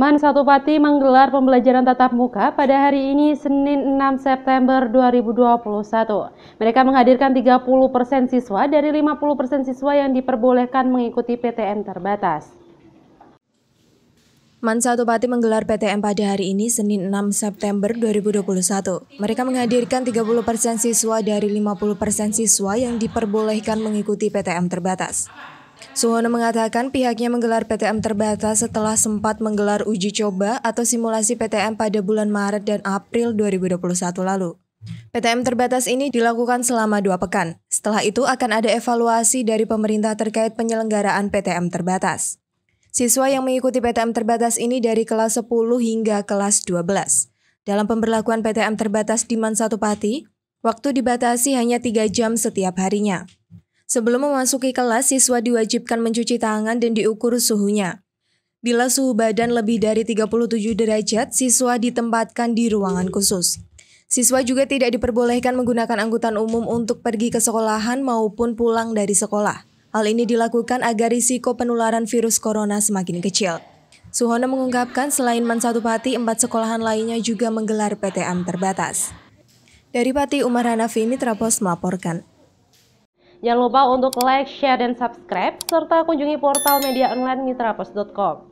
Man Satupati menggelar pembelajaran tatap muka pada hari ini Senin 6 September 2021. Mereka menghadirkan 30% persen siswa dari 50% persen siswa yang diperbolehkan mengikuti PTM terbatas. Man Pati menggelar PTM pada hari ini Senin 6 September 2021. Mereka menghadirkan 30% persen siswa dari 50% persen siswa yang diperbolehkan mengikuti PTM terbatas. Suwono mengatakan pihaknya menggelar PTM terbatas setelah sempat menggelar uji coba atau simulasi PTM pada bulan Maret dan April 2021 lalu. PTM terbatas ini dilakukan selama dua pekan. Setelah itu akan ada evaluasi dari pemerintah terkait penyelenggaraan PTM terbatas. Siswa yang mengikuti PTM terbatas ini dari kelas 10 hingga kelas 12. Dalam pemberlakuan PTM terbatas di Mansatupati, waktu dibatasi hanya tiga jam setiap harinya. Sebelum memasuki kelas, siswa diwajibkan mencuci tangan dan diukur suhunya. Bila suhu badan lebih dari 37 derajat, siswa ditempatkan di ruangan khusus. Siswa juga tidak diperbolehkan menggunakan angkutan umum untuk pergi ke sekolahan maupun pulang dari sekolah. Hal ini dilakukan agar risiko penularan virus corona semakin kecil. Suhono mengungkapkan selain Mansatupati, empat sekolahan lainnya juga menggelar PTM terbatas. Dari Pati Umar Hanafi, Mitra Pos melaporkan. Jangan lupa untuk like, share, dan subscribe, serta kunjungi portal media online mitrapos.com.